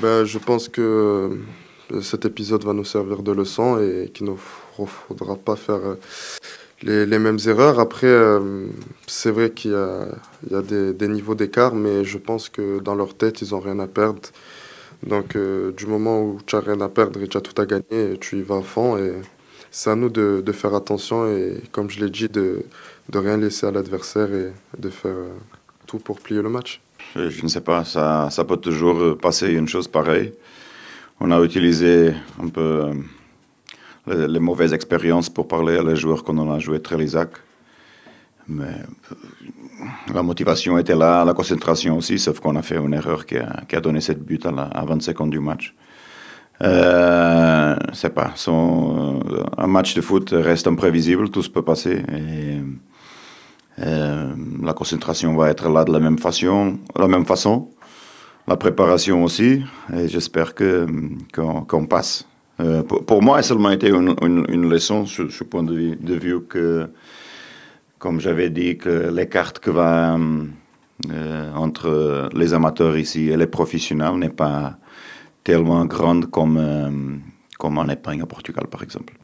Ben, je pense que euh, cet épisode va nous servir de leçon et qu'il ne faudra pas faire euh, les, mêmes erreurs. Après, euh, c'est vrai qu'il y a, des, niveaux d'écart, mais je pense que dans leur tête, ils n'ont rien à perdre. Donc, du moment où tu n'as rien à perdre et tu as tout à gagner, tu y vas à fond. Et c'est à nous de, faire attention et, comme je l'ai dit, de, rien laisser à l'adversaire et de faire pour plier le match euh, Je ne sais pas, ça, ça peut toujours passer une chose pareille. On a utilisé un peu euh, les, mauvaises expériences pour parler à les joueurs qu'on on a joué l'ISAC, Mais euh, la motivation était là, la concentration aussi, sauf qu'on a fait une erreur qui a, donné cette but à, la, à 20 secondes du match. Euh, sais pas. Son, un match de foot reste imprévisible, tout se peut passer. Et, euh, la concentration va être là de la même façon. La, même façon. la préparation aussi. Et j'espère qu'on passe. Euh, pour, moi, ça seulement été une, une, leçon sur ce point de vue, de que, comme j'avais dit, que les cartes que va euh, entre les amateurs ici et les professionnels n'est pas tellement grande comme, comme en Espagne, au Portugal, par exemple.